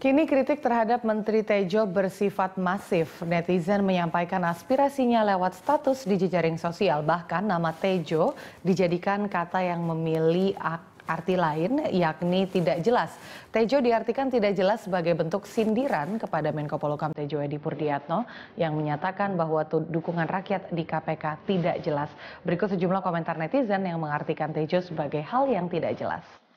Kini kritik terhadap Menteri Tejo bersifat masif. Netizen menyampaikan aspirasinya lewat status di jejaring sosial. Bahkan nama Tejo dijadikan kata yang memilih arti lain yakni tidak jelas. Tejo diartikan tidak jelas sebagai bentuk sindiran kepada Menko Polukam Tejo Edi Purdiatno yang menyatakan bahwa dukungan rakyat di KPK tidak jelas. Berikut sejumlah komentar netizen yang mengartikan Tejo sebagai hal yang tidak jelas.